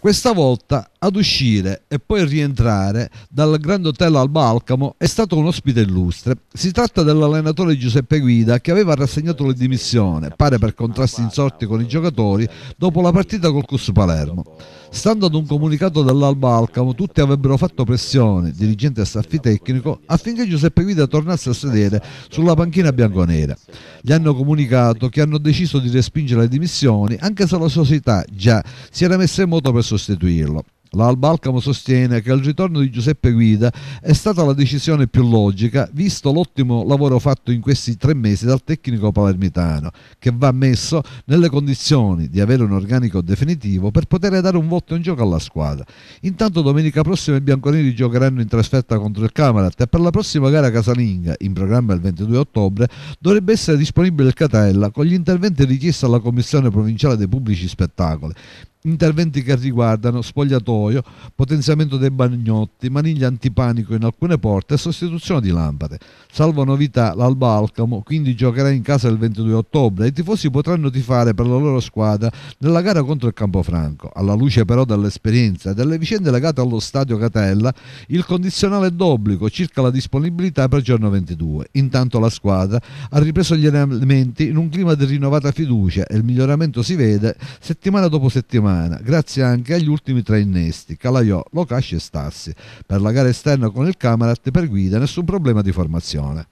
Questa volta ad uscire e poi rientrare dal Grand Hotel al Balcamo è stato un ospite illustre. Si tratta dell'allenatore Giuseppe Guida che aveva rassegnato le dimissioni, pare per contrasti insorti con i giocatori, dopo la partita col Cus Palermo. Stando ad un comunicato dall'Alba Alcamo, tutti avrebbero fatto pressione, dirigente e staff tecnico, affinché Giuseppe Guida tornasse a sedere sulla panchina bianconera. Gli hanno comunicato che hanno deciso di respingere le dimissioni, anche se la società già si era messa in moto per sostituirlo. L'Albalcamo sostiene che il ritorno di Giuseppe Guida è stata la decisione più logica, visto l'ottimo lavoro fatto in questi tre mesi dal tecnico palermitano, che va messo nelle condizioni di avere un organico definitivo per poter dare un voto in gioco alla squadra. Intanto domenica prossima i bianconeri giocheranno in trasferta contro il Camarat e per la prossima gara casalinga, in programma il 22 ottobre, dovrebbe essere disponibile il Catella con gli interventi richiesti alla Commissione Provinciale dei Pubblici Spettacoli interventi che riguardano spogliatoio, potenziamento dei bagnotti, maniglia antipanico in alcune porte e sostituzione di lampade. Salvo novità, l'Alba Alcamo quindi giocherà in casa il 22 ottobre e i tifosi potranno tifare per la loro squadra nella gara contro il Campofranco. Alla luce però dell'esperienza e delle vicende legate allo stadio Catella, il condizionale è d'obbligo circa la disponibilità per il giorno 22. Intanto la squadra ha ripreso gli allenamenti in un clima di rinnovata fiducia e il miglioramento si vede settimana dopo settimana settimana, grazie anche agli ultimi tre innesti, Calaiò, Locasci e Stassi. Per la gara esterna con il Camarat per guida nessun problema di formazione.